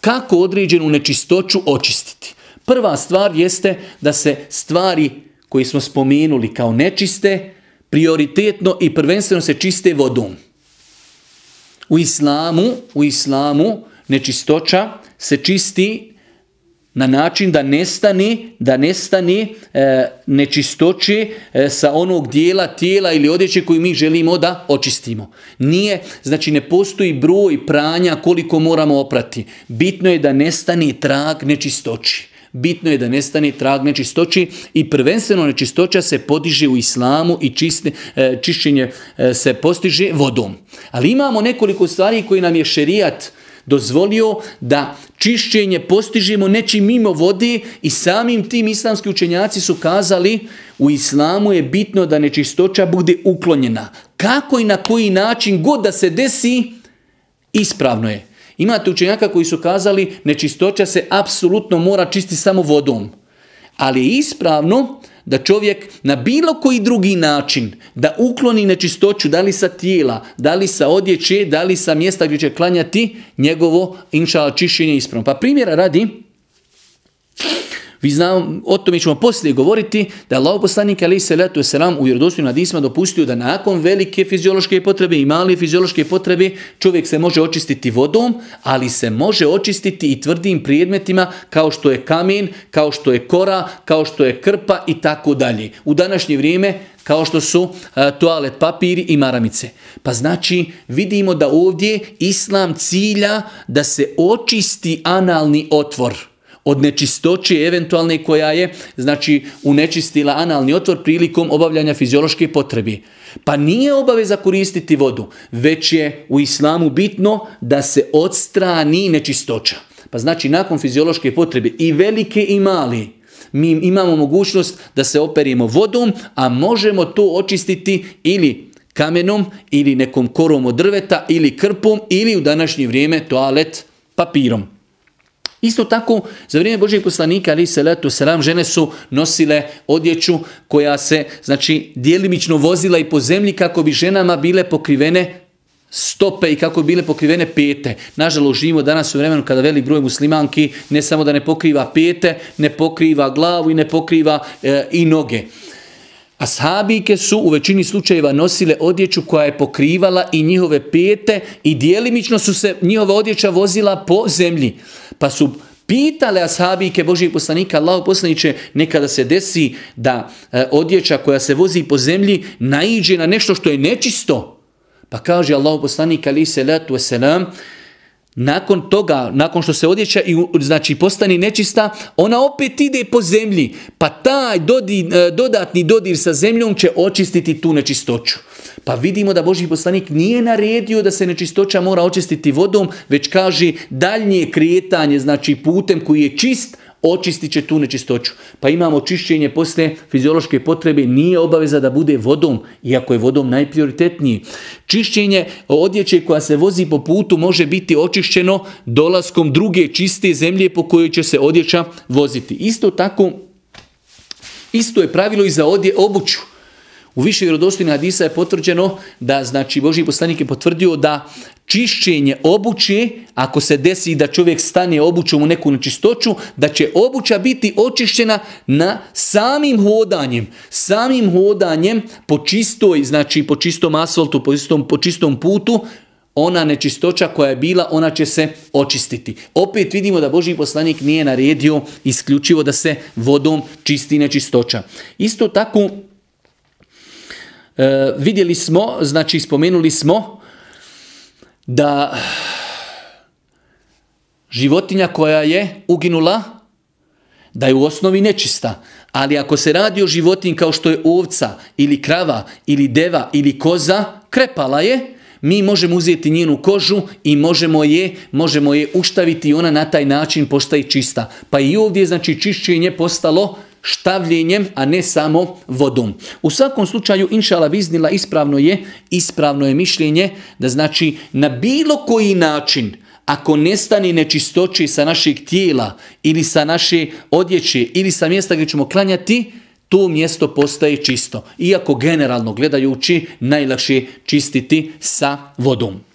kako određenu nečistoću očistiti. Prva stvar jeste da se stvari koje smo spomenuli kao nečiste, prioritetno i prvenstveno se čiste vodom. U islamu, u islamu nečistoća se čisti na način da nestani, da nestani e, e sa onog dijela tijela ili odjeće koju mi želimo da očistimo. Nije, znači ne postoji broj pranja koliko moramo oprati. Bitno je da nestani trag nečistoći. Bitno je da nestane trag nečistoći i prvenstveno nečistoća se podiže u islamu i e, čišćenje e, se postiže vodom. Ali imamo nekoliko stvari koji nam je šerijat dozvolio da čišćenje postižemo nečim mimo vodi i samim tim islamski učenjaci su kazali u islamu je bitno da nečistoća bude uklonjena. Kako i na koji način god da se desi, ispravno je. Imate učenjaka koji su kazali nečistoća se apsolutno mora čistiti samo vodom. Ali je ispravno da čovjek na bilo koji drugi način da ukloni nečistoću, da li sa tijela, da li sa odjeće, da li sa mjesta gdje će klanjati, njegovo inšala čišćenje ispravno. Pa primjera radi, vi znamo, o tome ćemo poslije govoriti da je Allah ali se letu selam u nad Isma dopustio da nakon velike fiziološke potrebe i male fiziološke potrebe čovjek se može očistiti vodom, ali se može očistiti i tvrdim predmetima kao što je kamen, kao što je kora, kao što je krpa i tako dalje. U današnje vrijeme kao što su e, toalet papiri i maramice. Pa znači vidimo da ovdje islam cilja da se očisti analni otvor od nečistoće eventualne koja je znači unečistila analni otvor prilikom obavljanja fiziološke potrebe. Pa nije obaveza koristiti vodu, već je u islamu bitno da se odstrani nečistoća. Pa znači nakon fiziološke potrebe i velike i mali mi imamo mogućnost da se operimo vodom, a možemo to očistiti ili kamenom, ili nekom korom od drveta, ili krpom, ili u današnje vrijeme toalet papirom. Isto tako, za vrijeme božih poslanika, ali se letu selam, žene su nosile odjeću koja se, znači, dijelimično vozila i po zemlji kako bi ženama bile pokrivene stope i kako bi bile pokrivene pete. Nažalost, živimo danas u vremenu kada velik broj muslimanki ne samo da ne pokriva pete, ne pokriva glavu i ne pokriva e, i noge. A sahabike su u većini slučajeva nosile odjeću koja je pokrivala i njihove pete i dijelimično su se njihova odjeća vozila po zemlji pa su pitale ashabike Božijeg poslanika, Allaho poslaniće, nekada se desi da e, odjeća koja se vozi po zemlji naiđe na nešto što je nečisto. Pa kaže Allaho poslanik, ali se letu nakon toga, nakon što se odjeća i znači postani nečista, ona opet ide po zemlji, pa taj e, dodatni dodir sa zemljom će očistiti tu nečistoću. Pa vidimo da Boži poslanik nije naredio da se nečistoća mora očistiti vodom, već kaže daljnje krijetanje, znači putem koji je čist, očistit će tu nečistoću. Pa imamo čišćenje poslije fiziološke potrebe, nije obaveza da bude vodom, iako je vodom najprioritetniji. Čišćenje odjeće koja se vozi po putu može biti očišćeno dolaskom druge čiste zemlje po kojoj će se odjeća voziti. Isto tako, isto je pravilo i za odje, obuću. U više vjerodostojnih hadisa je potvrđeno da znači Boži poslanik je potvrdio da čišćenje obuće, ako se desi da čovjek stane obućom u neku nečistoću, da će obuća biti očišćena na samim hodanjem. Samim hodanjem po čistoj, znači po čistom asfaltu, po, po čistom putu, ona nečistoća koja je bila, ona će se očistiti. Opet vidimo da Boži poslanik nije naredio isključivo da se vodom čisti nečistoća. Isto tako, E, vidjeli smo, znači spomenuli smo da životinja koja je uginula, da je u osnovi nečista. Ali ako se radi o životinji kao što je ovca ili krava ili deva ili koza, krepala je, mi možemo uzeti njenu kožu i možemo je, možemo je uštaviti i ona na taj način postaje čista. Pa i ovdje znači čišćenje postalo štavljenjem, a ne samo vodom. U svakom slučaju, inšala viznila ispravno je, ispravno je mišljenje da znači na bilo koji način ako nestani nečistoći sa našeg tijela ili sa naše odjeće ili sa mjesta gdje ćemo klanjati, to mjesto postaje čisto. Iako generalno gledajući najlakše čistiti sa vodom.